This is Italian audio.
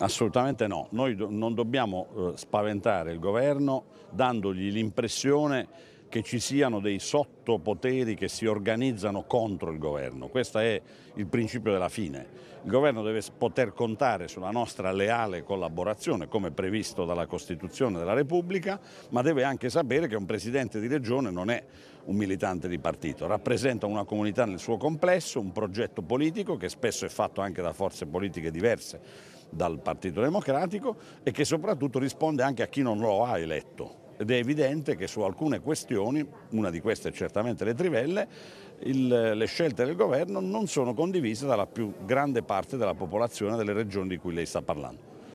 Assolutamente no, noi do non dobbiamo eh, spaventare il governo dandogli l'impressione che ci siano dei sottopoteri che si organizzano contro il governo. Questo è il principio della fine. Il governo deve poter contare sulla nostra leale collaborazione, come previsto dalla Costituzione della Repubblica, ma deve anche sapere che un presidente di regione non è un militante di partito, rappresenta una comunità nel suo complesso, un progetto politico che spesso è fatto anche da forze politiche diverse dal Partito Democratico e che soprattutto risponde anche a chi non lo ha eletto ed è evidente che su alcune questioni, una di queste è certamente le trivelle, il, le scelte del governo non sono condivise dalla più grande parte della popolazione delle regioni di cui lei sta parlando.